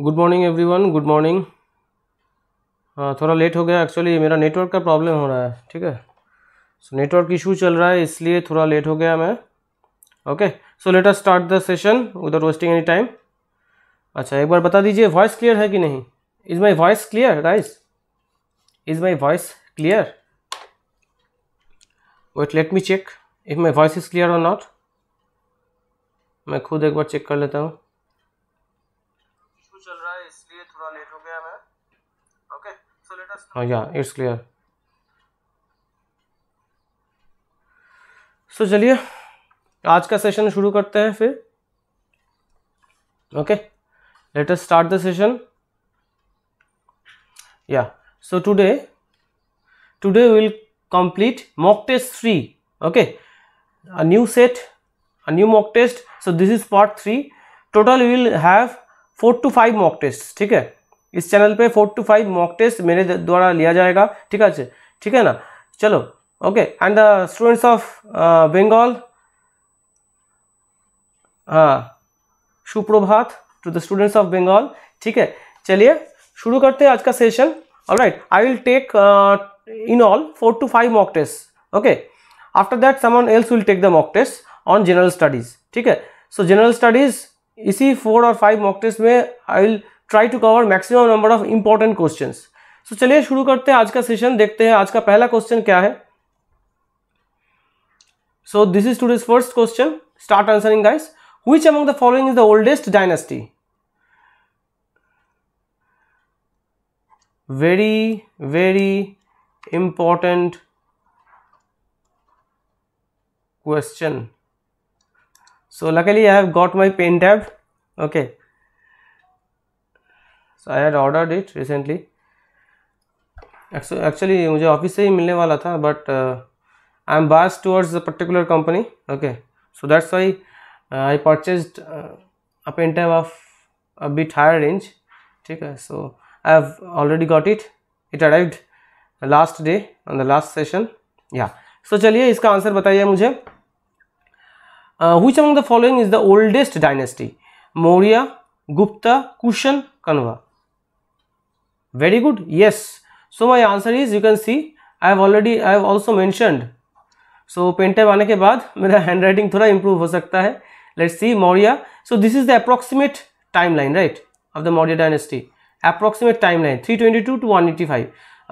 Good morning everyone good morning हाँ थोड़ा late हो गया एक्चुअली मेरा नेटवर्क का प्रॉब्लम हो रहा है ठीक है सो नेटवर्क इशू चल रहा है इसलिए थोड़ा लेट हो गया मैं okay so let us start the session without wasting any time अच्छा एक बार बता दीजिए वॉइस क्लियर है कि नहीं is my voice clear guys is my voice clear wait let me check if my voice is clear or not मैं खुद एक बार चेक कर लेता हूँ हाँ या इट्स क्लियर सो चलिए आज का सेशन शुरू करते हैं फिर okay let us start the session yeah so today today will complete mock test three okay a new set a new mock test so this is part three total will have four two five mock test ठीक है इस channel पे four two five mock test मेरे द्वारा लिया जाएगा ठीक है ठीक है ना चलो okay and the students of Bengal हाँ सुप्रभात to the students of Bengal ठीक है चलिए शुरू करते हैं आज का सेशन और right I will take in all four two five mock test okay after that someone else will take the mock test on general studies ठीक है सो जनरल स्टडीज इसी फोर और फाइव मॉक टेस्ट में I will try to cover maximum number of important question so चलिए शुरू करते हैं आज का सेशन देखते हैं आज का पहला क्वेश्चन क्या है so this is today's first question start answering guys which among the following is the oldest dynasty very very important question so luckily I have got my pen tab okay okay. So I had order it recently actually मुझे office से ही मिलने वाला था but I am biased towards a particular company okay so that's why I purchase a pen tab of a bit higher range ठीक है so I have already got it it arrived last day on the last session yeah so चलिए इसका answer बताइए मुझे which among the following is the oldest dynasty Maurya Gupta Kushan Kanva very good yes so my answer is you can see i have already i have also mentioned so pen type आने के बाद मेरा handwriting थोड़ा improve हो सकता है let's see Maurya so this is the approximate timeline right of the Maurya dynasty approximate timeline 322 to 185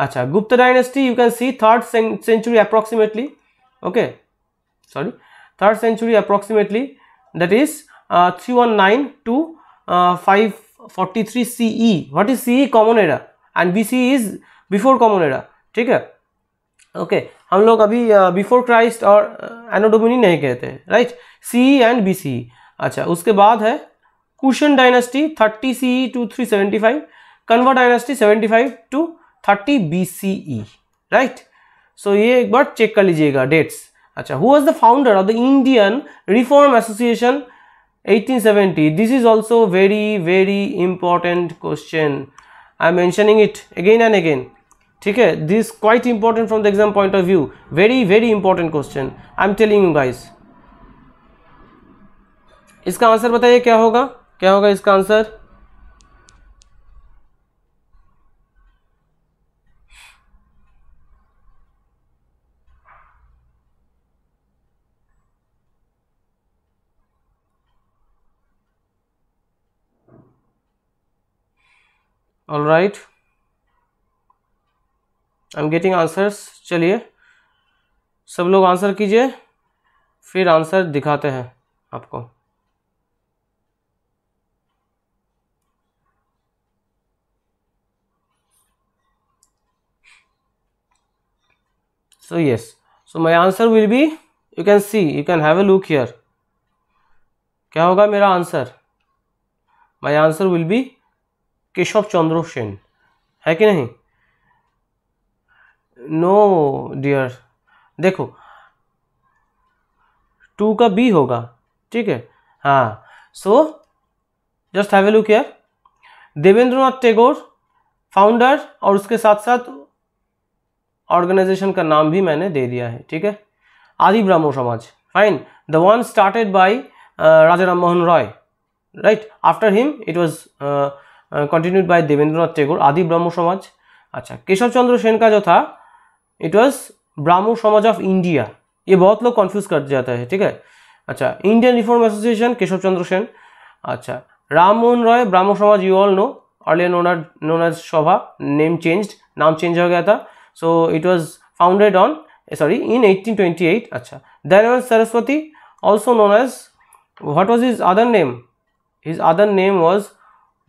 अच्छा Gupta dynasty you can see third century approximately okay sorry third century approximately that is uh, 319 to uh, 543 CE what is CE common era and B C is before common era ठीक है okay हम लोग अभी before Christ और Anno Domini नहीं कहते हैं right C and B C अच्छा उसके बाद है Kushan dynasty thirty C E to three seventy five Kanva dynasty seventy five to thirty B C E right so ये एक बार चेक कर लीजिएगा डेट्स अच्छा who was the founder of the Indian reform association 1870 this is also very very important question I am mentioning it again and again ठीक है this quite important from the exam point of view very very important question I am telling you guys इसका answer बताइए क्या होगा क्या होगा इसका answer all right I am getting answers चलिए सब लोग आंसर कीजिए फिर आंसर दिखाते हैं आपको so yes so my answer will be you can see you can have a look here क्या होगा मेरा answer my answer will be Keshav Chandra Sen है कि नहीं नो डियर देखो टू का बी होगा ठीक है हाँ so just have a look here Devendra Nath Tagore founder और उसके साथ साथ ऑर्गेनाइजेशन का नाम भी मैंने दे दिया है ठीक है Adi Brahmo Samaj fine the one started by Raja Ram Mohan Roy right after him it was continued by Debendranath Tagore Adi Brahmo সমাজ আচ্ছা কেশবচন্দ্র সেনকা যথা ইট ওয়াজ ব্রাহ্ম সমাজ অফ ইন্ডিয়া এ বহত লোক কনফিউজ কর যেতে হয় ঠিক আছে আচ্ছা Indian reform association Keshabchandra Sen আচ্ছা Rammohan Roy Brahmo Samaj you all know earlier ওনার নোনার সভা নেম চেঞ্জড নাম চেঞ্জ হয়ে গেছে so it was founded on sorry in eighteen twenty eight আচ্ছা Dayanand Saraswati also known as what was is other name his other name was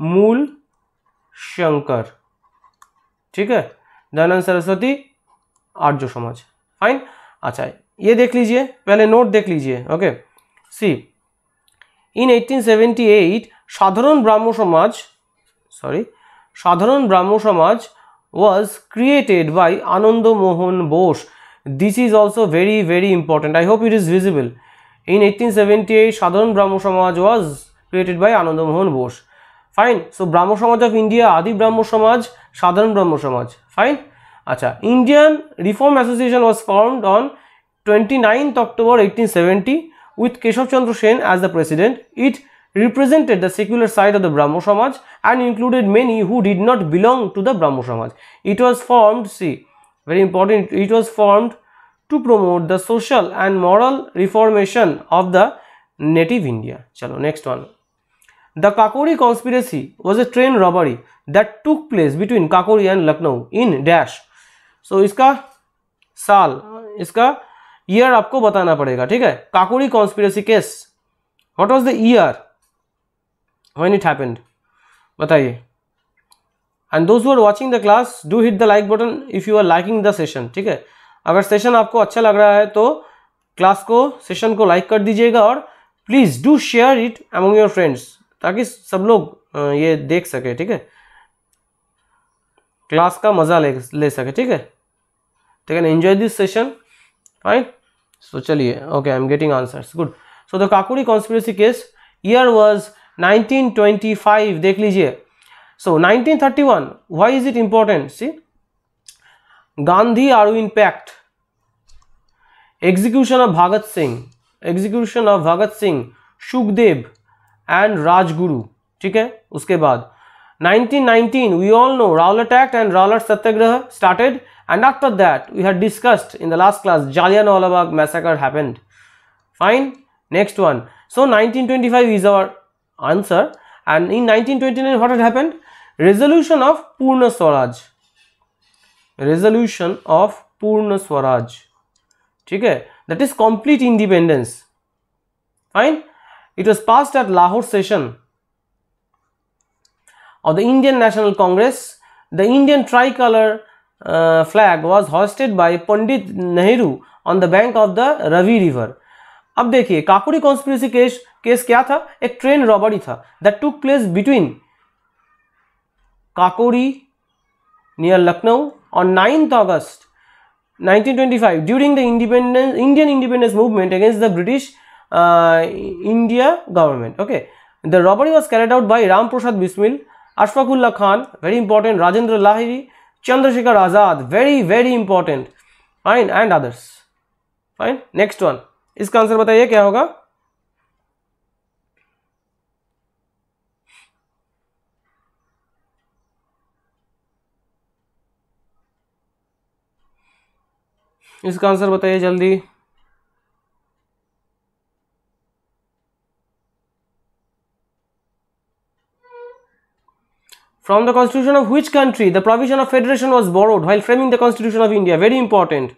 Mool Shankar ठीक है दयानंद सरस्वती आर्य समाज fine अच्छा ये देख लीजिए पहले नोट देख लीजिए ओके सी इन 1878 साधारण ब्राह्म समाज sorry Sadharan Brahmo Samaj was created by Anandamohan Bose this is also very very important I hope it is visible in eighteen seventy eight Sadharan Brahmo Samaj was created by Anandamohan Bose fine so Brahmo Samaj of India আদি ব্রাহ্ম সমাজ সাধারণ ব্রাহ্ম সমাজ ফাইন আচ্ছা Indian reform association was formed on twenty ninth October eighteen seventy with Keshabchandra Sen as the president it represented the secular side of the Brahmo Samaj and included many who did not belong to the Brahmo Samaj. It was formed, see, very important, it was formed to promote the social and moral reformation of the native India. Chalo, next one. The Kakori conspiracy was a train robbery that took place between Kakori and Lucknow in dash. So इसका साल इसका year आपको बताना पड़ेगा ठीक है Kakori conspiracy case what was the year when it happened बताइए and those are watching the class do hit the like button if you are liking the session ठीक है अगर सेशन आपको अच्छा लग रहा है तो क्लास को सेशन को लाइक कर दीजिएगा और please do share it among your friends ताकि सब लोग ये देख सके ठीक है क्लास का मज़ा ले ले सके ठीक है ठीक है enjoy this session fine so चलिए okay I am getting answers good so the Kakori conspiracy case year was 1925 देख लीजिए so 1931 why is it important see Gandhi Irwin pact execution of Bhagat Singh execution of Bhagat Singh Sukhdev And Raj Guru, है उसके बाद 1919 we all know Rowlatt Act and Rowlatt Satyagraha started and after that we had discussed in the last class Jallianwala Bagh massacre happened fine next one so 1925 is our answer and in 1929 what had happened resolution of Purna Swaraj resolution of Purna Swaraj okay that is complete independence fine It was passed at Lahore session of the Indian National Congress. The Indian tricolor uh, flag was hoisted by Pandit Nehru on the bank of the Ravi River. अब देखिए काकुरी conspiracy case case क्या था एक train robbery था that took place between Kakori near Lucknow on ninth August 1925 during the independence indian independence movement against the british India government. Okay. The robbery was carried out by Ram Prasad Bismil, Ashfaqullah Khan, very important, Rajendra Lahiri, Chandrasekhar Azad, very very important, fine and others. Fine. Next one. इसका answer बताइए क्या होगा इसका answer बताइए जल्दी From the constitution of which country the provision of federation was borrowed while framing the constitution of India? Very important.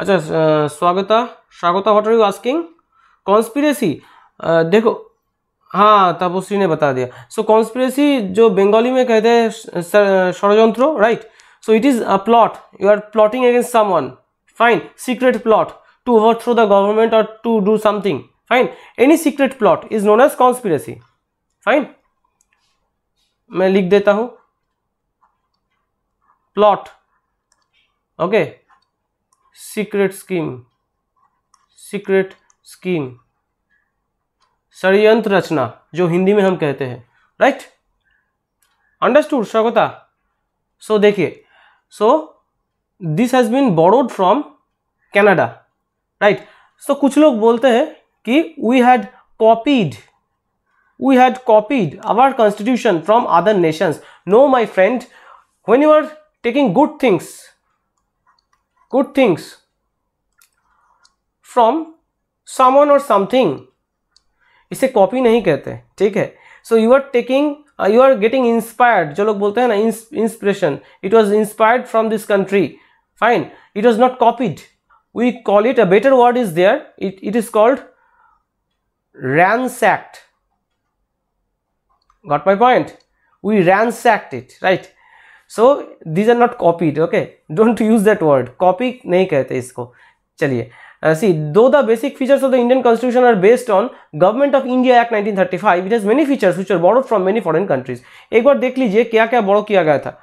আচ্ছা Swagata Swagata what are you asking conspiracy देखो हाँ तपस्वी ने बता दिया सो so, कॉन्स्पिरेसी जो बंगाली में कहते हैं षडयंत्र right so it is a plot you are plotting against someone fine secret plot to overthrow the government or to do something fine any secret plot is known as conspiracy fine main likh deta hu plot okay secret scheme secret scheme षडयंत्र रचना जो हिंदी में हम कहते हैं right understood Swagata so देखिए so this has been borrowed from Canada right so कुछ लोग बोलते हैं कि we had copied we had copied our constitution from other nations no my friend when you are taking good things good things from someone or something इसे copy नहीं कहते ठीक है so you are taking Uh, you are getting inspired. जो लोग बोलते हैं ना inspiration. It was inspired from this country. Fine. It was not copied. we call it a better word is there it, it is called ransacked got my point we ransacked it right so these are not copied okay don't use that word copy nahi kehte isko chaliye Uh, see, though the basic features of the Indian constitution are based on Government of India Act 1935, it has many features which are borrowed from many foreign countries. एक बार देख लीजिए क्या क्या borrow किया गया था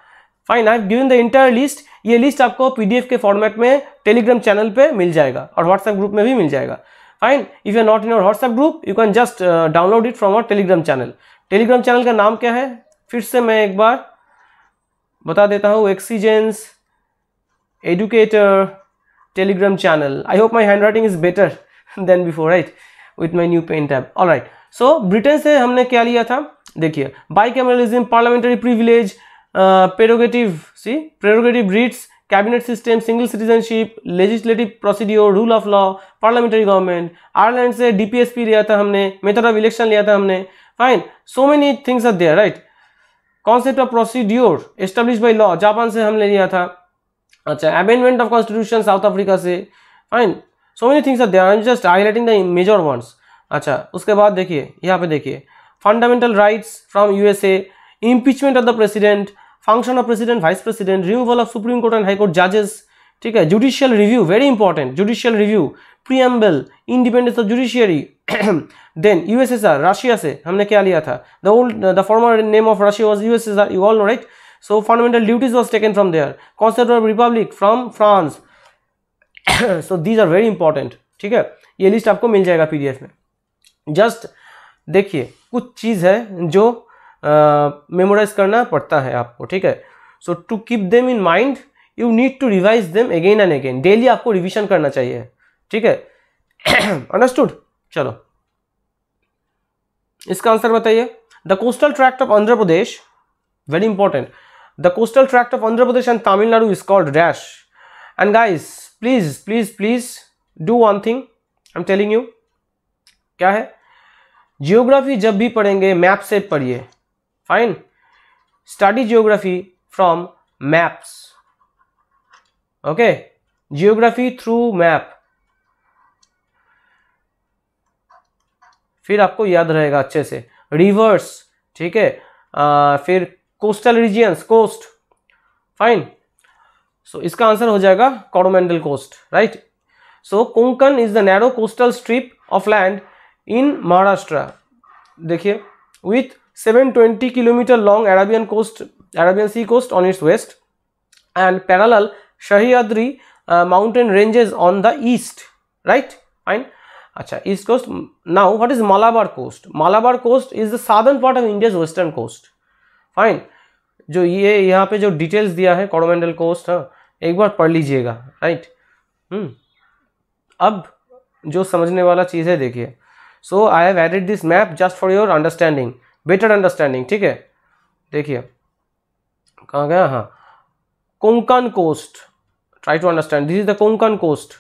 fine I given the entire list ये list आपको पीडीएफ के फॉर्मेट में टेलीग्राम चैनल पर मिल जाएगा और व्हाट्सएप ग्रुप में भी मिल जाएगा fine if you not in your WhatsApp group you can just download it from our Telegram channel Telegram channel का नाम क्या है फिर से मैं एक बार बता देता हूँ Exigence educator telegram channel i hope my handwriting is better than before right with my new pen tab all right so britain se humne kya liya tha dekhiye bicameralism parliamentary privilege uh, prerogative see prerogative writs cabinet system single citizenship legislative procedure rule of law parliamentary government ireland से dpsp लिया था हमने method of election लिया था हमने fine so many things are there right concept of procedure established by law Japan से हमने लिया था अच्छा amendment of constitution South Africa से fine so many things are I am just highlighting the major ones अच्छा उसके बाद देखिए यहाँ पे देखिए fundamental rights from USA impeachment of the president function of president vice president removal of supreme court and high court जजेस ठीक है judicial review very important judicial review preamble independence of judiciary then USSR Russia से हमने क्या लिया था the old the former name of Russia was USSR you all right So fundamental duties was taken from there. Concept of republic from France. so these are very important. ठीक है ये list आपको मिल जाएगा पीडीएफ में just देखिए कुछ चीज़ है जो मेमोराइज करना पड़ता है आपको ठीक है so to keep them in mind you need to revise them again and again daily आपको रिविजन करना चाहिए ठीक है अंडरस्टूड चलो इसका आंसर बताइए the coastal tract of Andhra Pradesh very important the coastal tract of andhra pradesh and tamil nadu is called dash and guys please please please do one thing i'm telling you kya hai geography जब भी पढ़ेंगे map से पढ़िए fine study geography from maps okay geography through map फिर आपको याद रहेगा अच्छे से रिवर्स ठीक है फिर coastal regions coast fine so इसका आंसर हो जाएगा Coromandel coast right so Konkan is the narrow coastal strip of land in Maharashtra देखिए with 720 kilometre long Arabian coast Arabian sea coast on its west and parallel Sahyadri mountain ranges on the east right fine अच्छा east coast now what is Malabar coast Malabar coast is the southern part of India's western coast fine जो ये यहाँ पे जो details दिया है कॉरोमेंडल coast हाँ एक बार पढ़ लीजिएगा राइट हम्म। अब जो समझने वाला चीज़ है देखिए so I have added this map just for your understanding better understanding ठीक है देखिए कहाँ गया हाँ Konkan coast try to understand this is the Konkan coast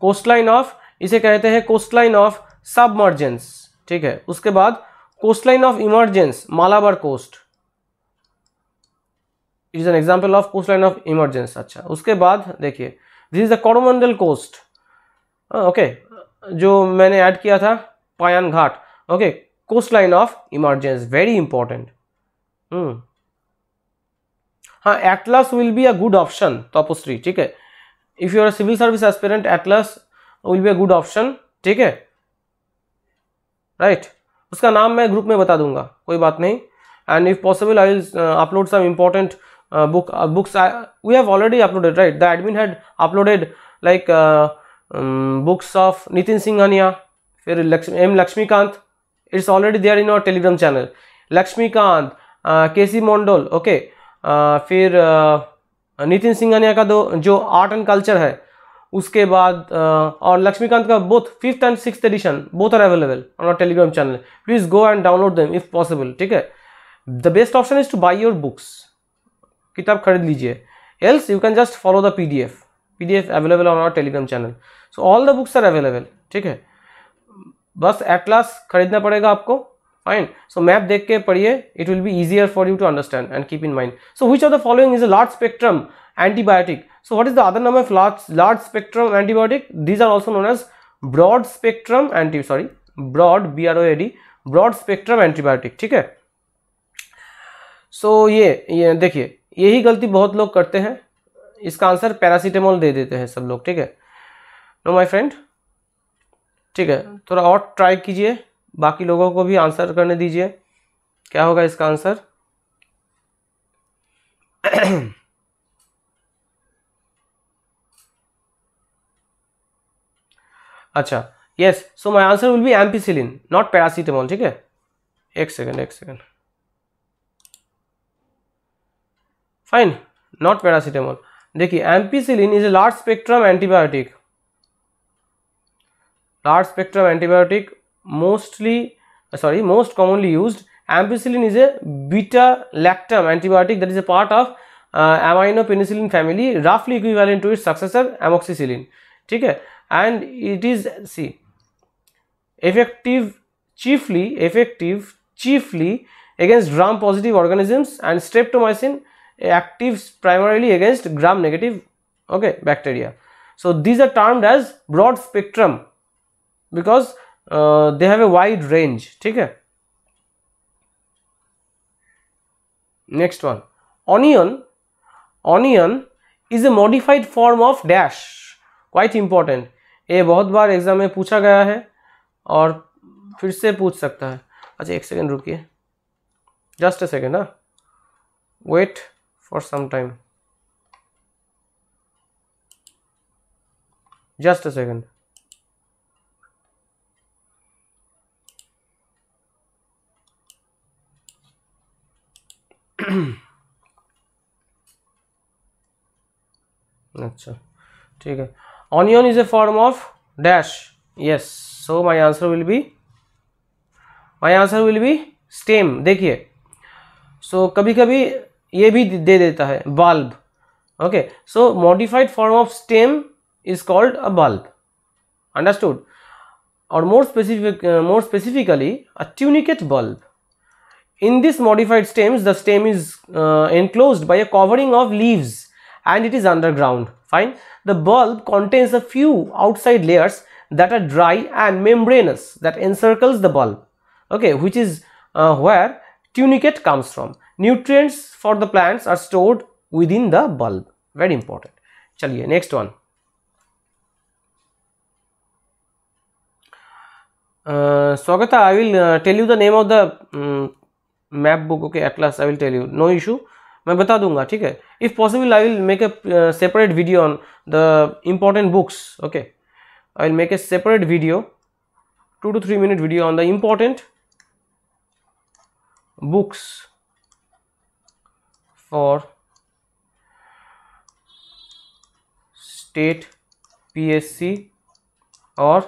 coast line of इसे कहते हैं कोस्ट लाइन ऑफ सबमर्जेंस ठीक है उसके बाद coast line of emergence Malabar coast it is an example of coast line of emergence अच्छा उसके बाद देखिए this is the Coromandel coast okay जो मैंने ऐड किया था पायन घाट okay coast line of emergence very important हाँ atlas will be a good option Tapaswi ठीक है if you are civil service aspirant atlas will be a good option ठीक है राइट उसका नाम मैं ग्रुप में बता दूंगा कोई बात नहीं and if possible I will upload some important book uh, books uh, we have already uploaded right the admin had uploaded like uh, um, books of nitin singhania fir Lakshmi, m lakshmikant it's already there in our telegram channel lakshmikant uh, kc mondol okay fir uh, uh, nitin singhania ka do, jo art and culture hai उसके बाद और लक्ष्मीकांत का both fifth and six edition both are available on our Telegram channel please go and download them if possible ठीक है the best option is to buy your books किताब खरीद लीजिए follow the P D F P D F available on our Telegram channel so all the books are available ठीक है बस atlas खरीदना पड़ेगा आपको फाइन सो मैप देख के पढ़िए it will be easier for you to understand and keep in mind so which are the following is a large spectrum antibiotic so what is the other number of large large spectrum antibiotic these are also known as broad spectrum anti sorry broad B R O A D broad spectrum antibiotic ठीक है सो so, ये, ये देखिए यही गलती बहुत लोग करते हैं इसका आंसर पैरासीटामोल दे देते हैं सब लोग ठीक है नो माय फ्रेंड ठीक है थोड़ा और ट्राई कीजिए बाकी लोगों को भी आंसर करने दीजिए क्या होगा इसका आंसर अच्छा yes so my answer will be ampicillin not paracetamol ठीक है एक सेकेंड एक सेकेंड fine not paracetamol देखिए ampicillin is a large spectrum antibiotic. Large spectrum antibiotic, mostly uh, sorry most commonly used ampicillin is a beta lactam antibiotic that is a part of uh, amino penicillin family roughly equivalent to its successor amoxicillin Okay, and it is see effective chiefly effective chiefly against gram positive organisms and streptomycin actives primarily against gram negative okay bacteria so these are termed as broad spectrum because uh, they have a wide range theek hai next one onion onion is a modified form of dash quite important ye bahut बहुत exam mein pucha gaya hai aur fir se से sakta hai acha ek second rukiye just a second second huh? wait for some time just a second अच्छा ठीक है onion is a form of dash yes so my answer will be my answer will be stem देखिए so कभी कभी ये भी दे देता है बाल्ब okay so modified form of stem is called a bulb understood or more specific uh, more specifically a tunicate bulb in this modified stems the stem is uh, enclosed by a covering of leaves and it is underground fine the bulb contains a few outside layers that are dry and membranous that encircles the bulb okay which is uh, where tunicate comes from nutrients for the plants are stored within the bulb very important chaliye next one uh, Swagata, I will uh, tell you the name of the um, map book, okay, atlas, I will tell you, no issue. मैं बता दूंगा ठीक है if possible I will make a separate video on the important books okay i will make a separate video 2 to 3 minute video on the important books for state PSC or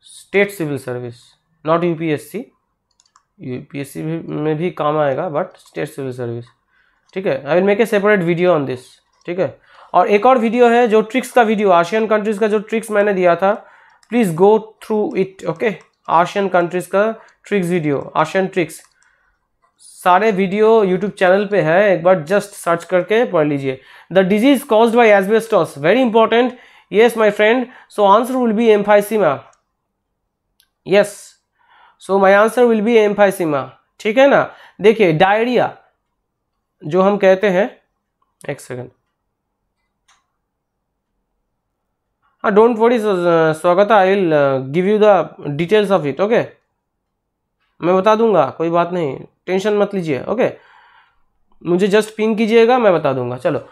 state civil service not UPSC UPSC में भी काम आएगा but state civil service ठीक है I will make a separate video on this ठीक है और एक और वीडियो है जो ट्रिक्स का वीडियो आशियन कंट्रीज़ का जो ट्रिक्स मैंने दिया था please go through it okay ASEAN countries का ट्रिक्स वीडियो आशियन ट्रिक्स सारे वीडियो यूट्यूब चैनल पे है एक बार जस्ट सर्च करके पढ़ लीजिए the disease cause by asbestos very important yes my friend so answer will be emphysema yes so my answer will be emphysema ठीक है ना देखिए डायरिया जो हम कहते हैं एक सेकेंड हाँ don't worry Swagat I will give you the details of it okay मैं बता दूंगा कोई बात नहीं टेंशन मत लीजिए ओके मुझे जस्ट पिंग कीजिएगा मैं बता दूंगा चलो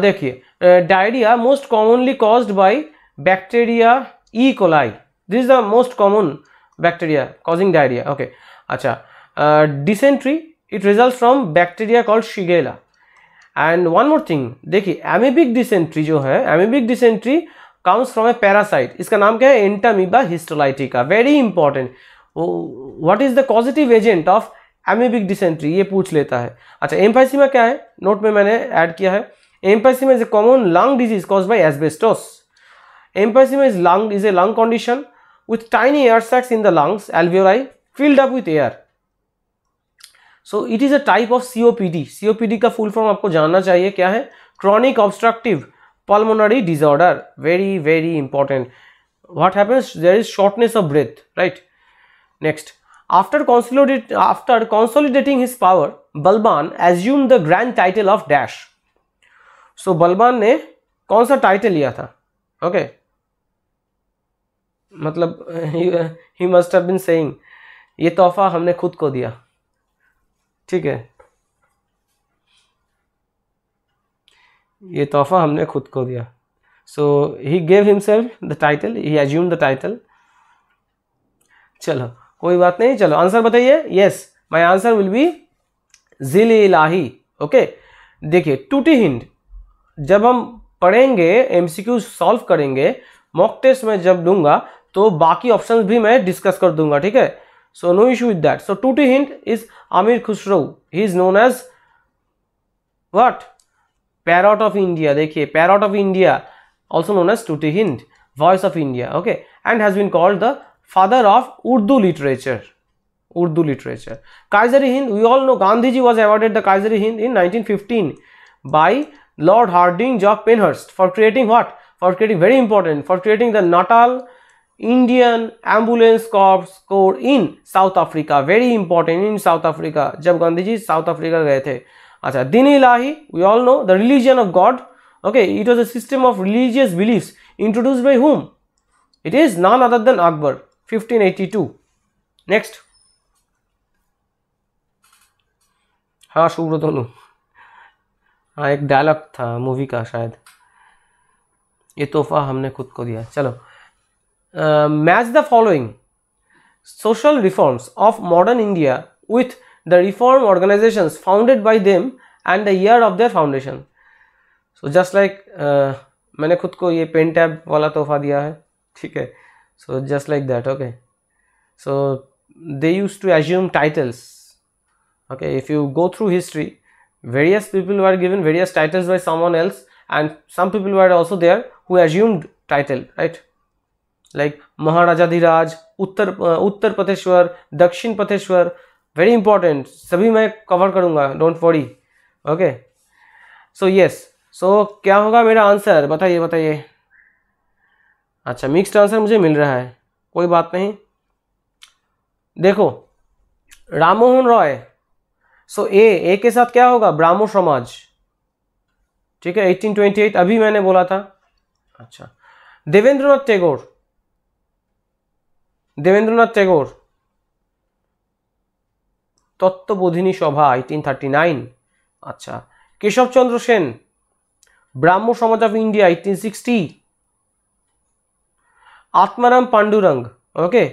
देखिए diarrhoea most commonly caused by bacteria E coli this is the most common bacteria causing diarrhoea okay अच्छा dysentery it result from bacteria called shigella and one more thing देखिए amoebic dysentery जो है amoebic dysentery comes from a parasite इसका नाम क्या है Entamoeba histolytica very important what is the positive agent of amoebic dysentery ये पूछ लेता है अच्छा एम्फाइसिमा क्या है नोट में मैंने ऐड किया है emphysema is a common lung disease cause by asbestos emphysema is lung is a lung condition with tiny air sacs in the lungs alveoli filled up with air so it is a type of COPD COPD का full form आपको जानना चाहिए क्या है chronic obstructive pulmonary disorder very very important what happens there is shortness of breath right next After, consolidate, after consolidating his power, Balban assumed the grand title of Dash. So so, Balban ने कौन सा title लिया था okay okay. मतलब he must have been saying ये तोहफा हमने खुद को दिया ठीक है ये तोहफा हमने खुद को दिया so he gave himself the title he assume the title चलो कोई बात नहीं चलो आंसर बताइए yes my answer will be Zil Ilahi okay देखिए टूटी हिंड जब हम पढ़ेंगे एमसीक्यू सॉल्व करेंगे मॉक टेस्ट में जब दूंगा तो बाकी ऑप्शन भी मैं डिस्कस कर दूंगा ठीक है so no issue with that so Tuti Hind is Amir Khusrau he is known as what parrot of India देखिए parrot of India also known as Tuti Hind voice of India okay and has been called the father of Urdu literature. Urdu literature. Kaisari Hind, we all know Gandhiji was awarded the Kaisari Hind in 1915 by Lord Hardinge of Penhurst for creating what? For creating very important for creating the Natal Indian Ambulance Corps Corps in South Africa. Very important in South Africa. जब गांधी जी South Africa गए थे अच्छा Din Ilahi we all know the religion of God okay it was a system of religious beliefs introduce by whom it is known other than Akbar 1582 next हाँ सूर्यधनु हाँ एक dialogue था movie का शायद ये तोहफा हमने खुद को दिया चलो match the following social reforms of modern India with the reform organizations founded by them and the year of their foundation. So just like uh, मैंने खुद को ये पेन टैब वाला तोहफा दिया है ठीक है so just like that okay so they used to assume titles okay if you go through history various people were given various titles by someone else and some people were also there who assumed title right like maharaja dhiraj uttar uh, uttar prateshwar dakshin prateshwar very important sabhi मैं cover karunga don't worry okay so yes so kya hoga mera answer bataiye bataiye अच्छा mixed answer मुझे मिल रहा है कोई बात नहीं देखो राम मोहन रॉय सो ए ए के साथ क्या होगा ब्राह्मो समाज ठीक है 1828 अभी मैंने बोला था अच्छा देवेंद्रनाथ टैगोर দেবেন্দ্রনাথ ট্যাগোর सभा एटीन এইটিন नाइन अच्छा केशव चंद्र Sen Brahmo Samaj of India eighteen sixty Atmaram Pandurang okay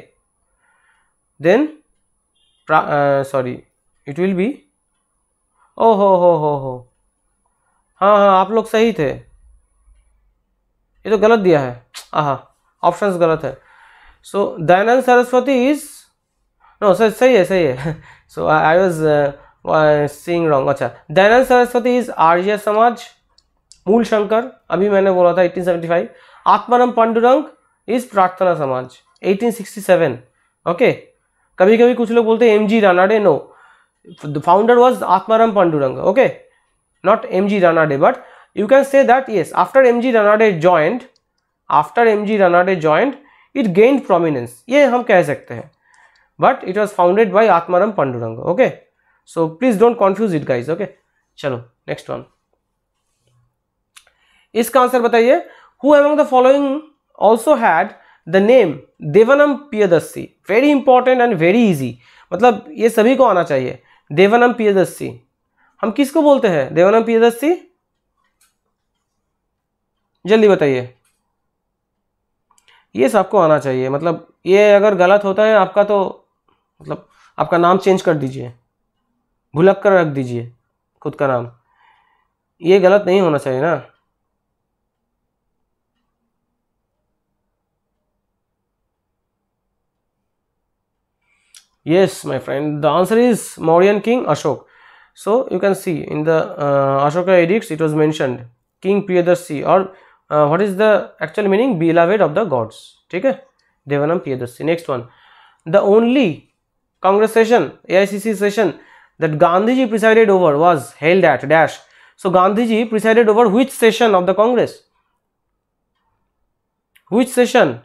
then sorry it will be O हो हो हो हो हाँ हाँ आप लोग सही थे ये तो गलत दिया है हाँ ऑप्शंस गलत है so Dayanand Saraswati is no sir सही है सही है so I was seeing wrong अच्छा दयानंद सरस्वती इज आर्य समाज मूल शंकर अभी मैंने बोला था 1875 आत्माराम पांडुरंग इज प्राकतला समाज 1867 ओके okay? कभी कभी कुछ लोग बोलते हैं M G Ranade no the founder was Atmaram Pandurang okay not M G Ranade but you can say that yes after M G Ranade joined after M G Ranade joined it gained prominence ये हम कह सकते हैं but it was founded by Atmaram Pandurang okay so please don't confuse it guys okay चलो next one इसका answer बताइए who among the following also had the name Devanam Piyadassi very important and very easy मतलब ये सभी को आना चाहिए देवनम पियदस्सी हम किसको बोलते हैं देवनम पियदस्सी जल्दी बताइए ये सबको आना चाहिए मतलब ये अगर गलत होता है आपका तो मतलब आपका नाम चेंज कर दीजिए भुलक कर रख दीजिए खुद का नाम ये गलत नहीं होना चाहिए ना Yes, my friend, the answer is Mauryan king Ashok. So, you can see in the uh, Ashoka edicts it was mentioned King Priyadarshi or uh, what is the actual meaning? Beloved of the gods. Okay? Devanam Priyadarshi. Next one. The only Congress session, AICC session that Gandhiji presided over was held at dash. So, Gandhiji presided over which session of the Congress? Which session?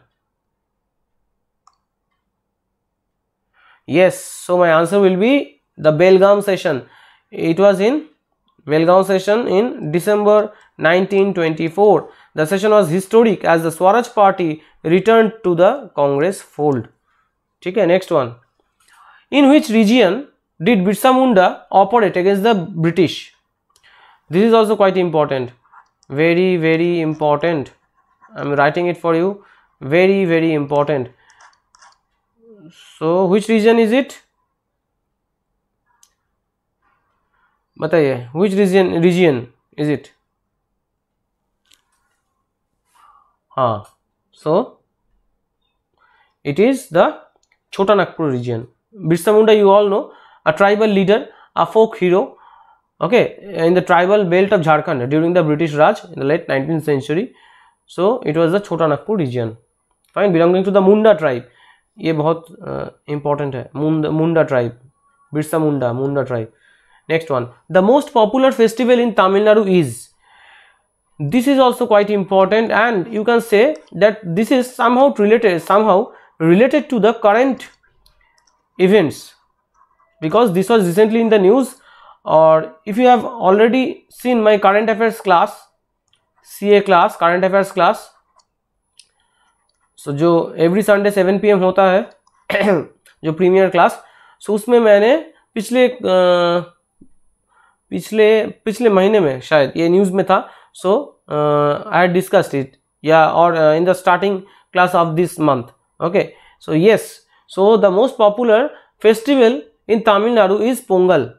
yes so my answer will be the belgaum session it was in belgaum session in december 1924 the session was historic as the swaraj party returned to the congress fold okay next one in which region did Birsa Munda operate against the British? This is also quite important, very very important. I am writing it for you, very very important so which region is it बताइए which region region is it Ah. so it is the Chota Nagpur region Birsa you all know a tribal leader a folk hero okay in the tribal belt of Jharkhand during the British Raj in the late 19th century so it was the Chota Nagpur region fine belonging to the Munda tribe ये बहुत important है Munda Munda tribe next one the most popular festival in tamil nadu is this is also quite important and you can say that this is somehow related somehow related to the current events because this was recently in the news or if you have already seen my current affairs class ca class current affairs class so जो every Sunday seven P होता है जो premiere class so उसमें मैंने पिछले पिछले पिछले महीने में शायद ये न्यूज़ में था so I had discussed it या और in the starting class of this month okay so yes so the most popular festival in Tamil Nadu is Pongal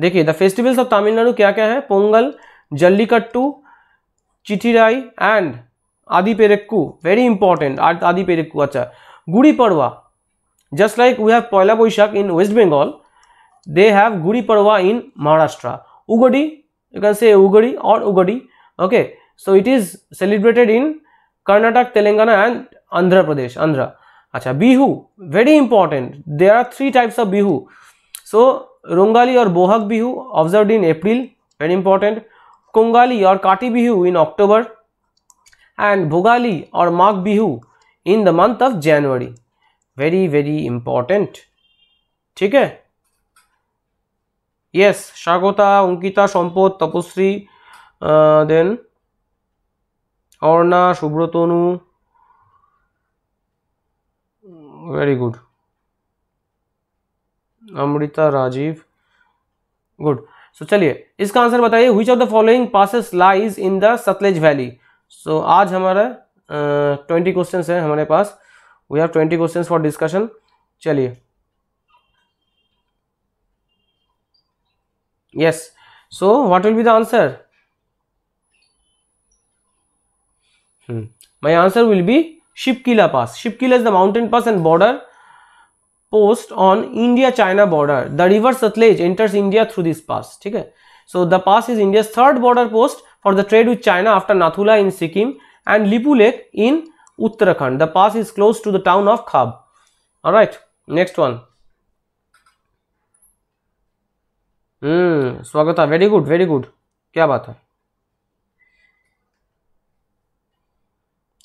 देखिए द फेस्टिवल्स ऑफ तमिलनाडु क्या क्या है पोंगल जल्लीकट्टू चिठीराई एंड आदि पेरेक्कू वेरी इम्पोर्टेंट आदि पेरेक्कू अच्छा Gudi Padwa just like we have Poila Baisakh in West Bengal they have Gudi Padwa in Maharashtra Ugadi you can say Ugadi और Ugadi okay so it is celebrated in Karnataka Telangana and Andhra Pradesh Andhra अच्छा Bihu very important there are three types of Bihu so Rongali और Bohag Bihu observe in April very important Kongali और Kati Bihu in October and Bhogali और माघ Bihu in the month of January very very important ठीक है yes Swagata Ankita Sampad Tapaswi then Arna Subhratanu very good Amrita Rajeev good so चलिए इसका answer बताइए which of the following passes lies in the Sutlej valley so so, आज हमारे twenty question है हमारे पास we have twenty question for discussion चलिए yes so what will be the answer my answer will be Shipkila pass Shipkila is the mountain pass and border post on India China border the river Sutlej enters India through this pass ठीक है so the pass is India third border post for the trade with China after Nathula in Sikkim and Lipu Lake in Uttarakhand. The pass is close to the town of Khab. Alright, next one. Hmm, Swagata, very good, very good. क्या बात है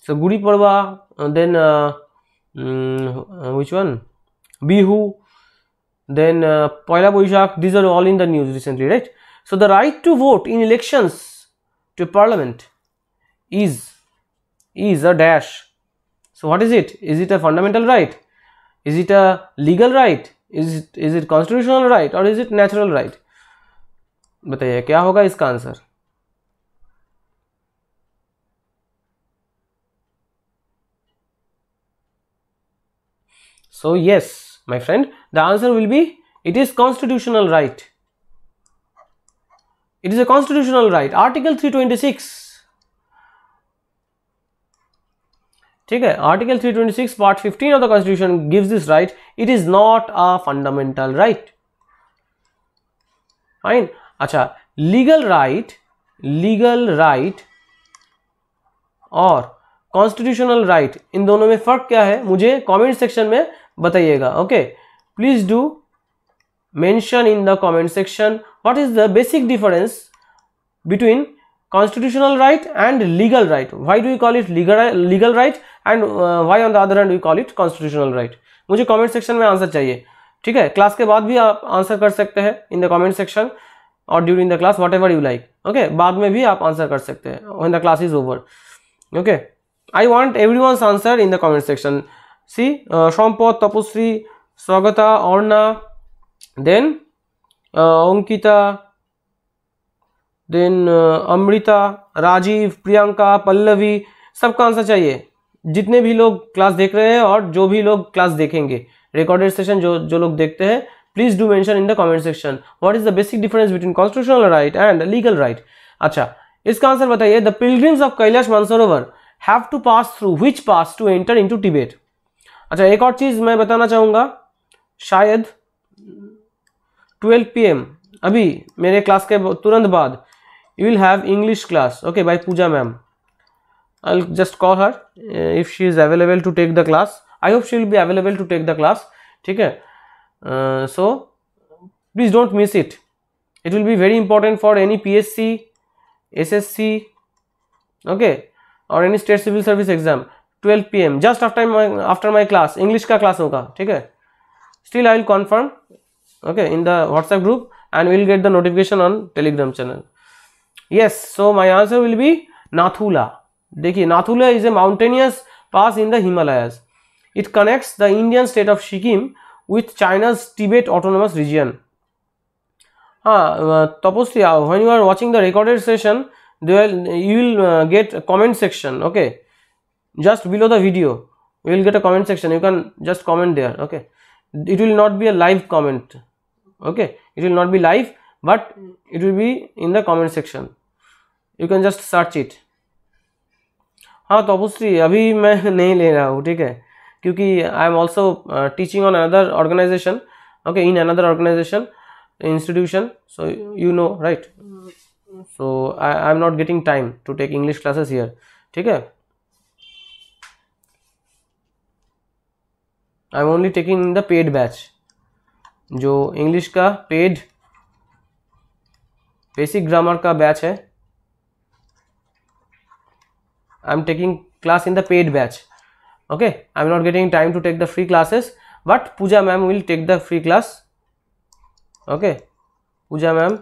so gudi parva uh, then uh, hmm, which one bihu then uh, poila boishak these are all in the news recently right so the right to vote in elections to parliament is is a dash so what is it is it a fundamental right is it a legal right is it is it constitutional right or is it natural right but क्या होगा इसका answer? so yes my friend the answer will be it is constitutional right It is a constitutional right. Article 326. ठीक है article 326 part 15 of the constitution gives this right it is not a fundamental right fine अच्छा legal right legal right और constitutional right इन दोनों में फर्क क्या है मुझे कमेंट सेक्शन में बताइएगा okay please do mention in the comment section what is the basic difference between constitutional right and legal right why do we call it legal legal right and uh, why on the other hand we call it constitutional right मुझे comment section में answer चाहिए ठीक है class के बाद भी आप answer कर सकते हैं इन द कमेंट सेक्शन और during the class whatever you like okay बाद में भी आप आंसर कर सकते हैं when the class is over okay I want everyone's answer in the comment section see Sampad Tapashree Swagata Arna then uh, Ankita, then Amrita Rajeev Priyanka Pallavi सबका answer चाहिए जितने भी लोग क्लास देख रहे हैं और जो भी लोग क्लास देखेंगे रिकॉर्डेड सेशन जो जो लोग देखते हैं please do mention in the comment section what is the basic difference between constitutional right and legal right अच्छा इसका आंसर बताइए the pilgrims of Kailash Mansarovar have to pass through which pass to enter in to Tibet अच्छा एक और चीज मैं बताना चाहूंगा शायद ट्वेल्व पी एम अभी मेरे क्लास के तुरंत बाद you will have English class okay by Pooja ma'am I just call her if she is available to take the class I hope she will be available to take the class ठीक है so please don't miss it it will be very important for any P S S C S C okay और any state civil service exam twelve P M just after my after my class English का class होगा ठीक है still I will confirm okay in the whatsapp group and we'll get the notification on telegram channel yes so my answer will be nathula देखिए Nathula is a mountainous pass in the Himalayas. It connects the Indian state of Sikkim with China's Tibet Autonomous Region. Ah, uh, Tapasri, uh, when you are watching the recorded session, you will uh, get a comment section, okay? Just below the video, you will get a comment section. You can just comment there, okay? It will not be a live comment, okay it will not be live but it will be in the comment section you can just search it हाँ तपस्वी अभी मैं नहीं ले रहा हूँ ठीक है क्योंकि I am also uh, teaching on another organization. Okay, in another organization, institution so you know right so I, i'm not getting time to take english classes here ठीक है i'm only taking the paid batch जो English का paid basic grammar का batch है I am taking class in the paid batch okay I am not getting time to take the free classes but Pooja ma'am will take the free class okay Pooja ma'am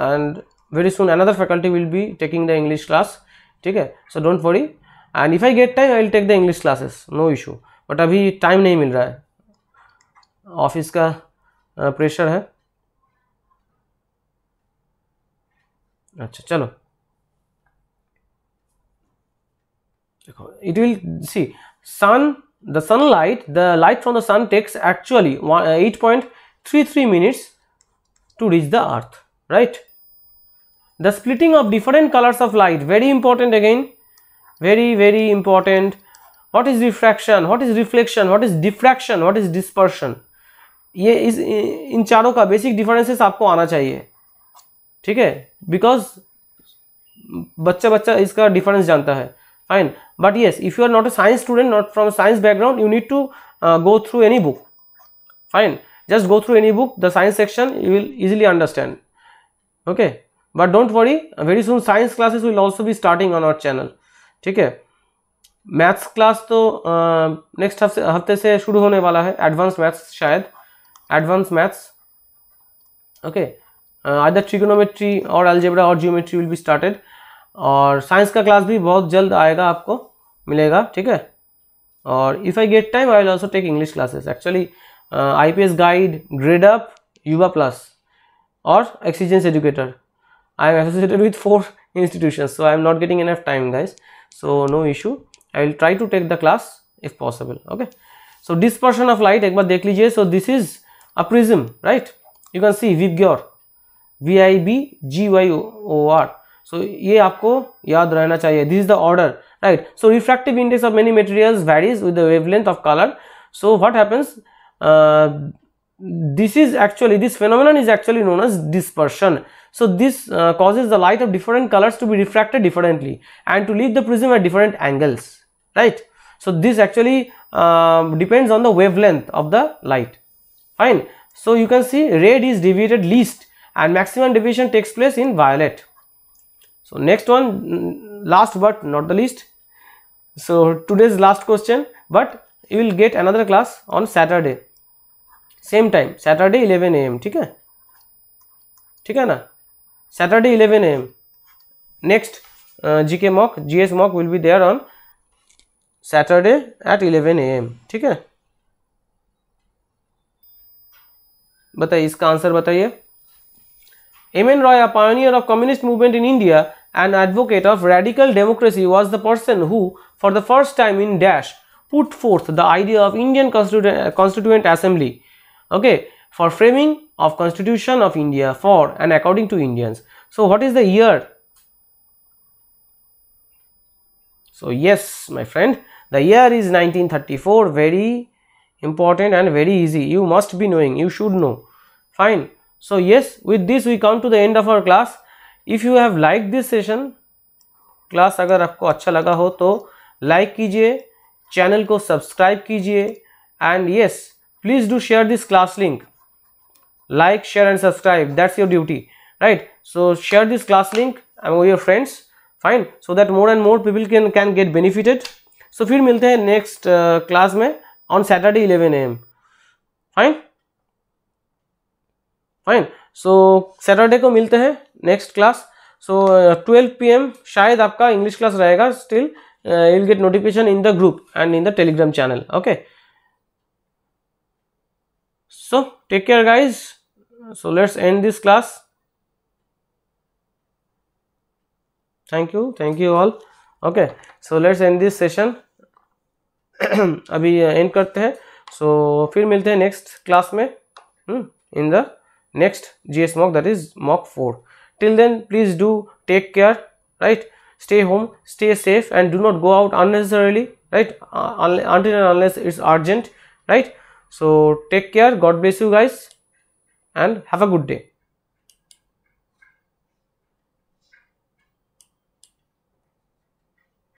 and very soon another faculty will be taking the English class ठीक है so don't worry and if I get time I will take the English classes no issue but अभी time नहीं मिल रहा है office का Pressure है अच्छा चलो देखो it will the sunlight the light from the sun takes actually uh, 8.33 minutes to reach the earth right the splitting of different colors of light very important again very very important what is refraction what is reflection what is diffraction what is dispersion ये इस इन चारों का basic differences आपको आना चाहिए ठीक है because बच्चा बच्चा इसका डिफरेंस जानता है fine but yes if you are not a science student not from science background you need to go through any book fine just go through any book the science section you will easily understand okay but don't worry very soon science classes will also भी starting on our channel ठीक है maths class तो next uh, हफ्ते हफ्ते से शुरू होने वाला है एडवांस मैथ्स शायद advanced maths okay uh, either trigonometry or algebra or geometry will be started or science ka class bhi bahut jald aayega aapko milega theek hai or if i get time i will also take english classes actually uh, ips guide grade up yuva plus or exigence educator i am associated with four institutions so i am not getting enough time guys so no issue i will try to take the class if possible okay so dispersion of light ek baar dekh lijiye so this is uh, a prism right you can see Vibgyor V I B G Y O R so ये आपको याद रहना chahiye. this is the order right so refractive index of many materials varies with the wavelength of color so what happens uh, this is actually this phenomenon is actually known as dispersion so this uh, causes the light of different colors to be refracted differently and to leave the prism at different angles right so this actually uh, depends on the wavelength of the light fine so you can see red is deviated least and maximum deviation takes place in violet so next one mm, last but not the least so today's last question but you will get another class on saturday same time saturday 11 am Okay. Okay na. saturday 11 am next uh, gk mock gs mock will be there on saturday at 11 am Okay. बताइए इसका answer बताइए M N Roy pioneer of communist movement in India and advocate of radical democracy was the person who for the first time in put forth the idea of Indian Constituent Assembly okay, for framing of Constitution of India for and according to Indians. So, what is the year? So, yes my friend the year is 1934 very important and very easy you must be knowing you should know fine so yes with this we come to the end of our class if you have liked this session class, अगर आपको अच्छा लगा हो तो like कीजिए channel को subscribe कीजिए and yes please do share this class link like share and subscribe that's your duty right so share this class link among your friends fine so that more and more people can can get benefited so फिर मिलते हैं next class uh, में on Saturday 11 a.m. Fine? Fine. So so, Saturday को मिलते हैं next class so twelve P M शायद आपका English class रहेगा still you will get notification in the group and in the Telegram channel okay so take care guys so let's end this class thank you thank you all okay so let's end this session अभी end करते हैं सो so, फिर मिलते हैं next class में in the next G S mock that is mock four till then please do take care right stay home stay safe and do not go out unnecessarily right until and unless it's urgent right so take care God bless you guys and have a good day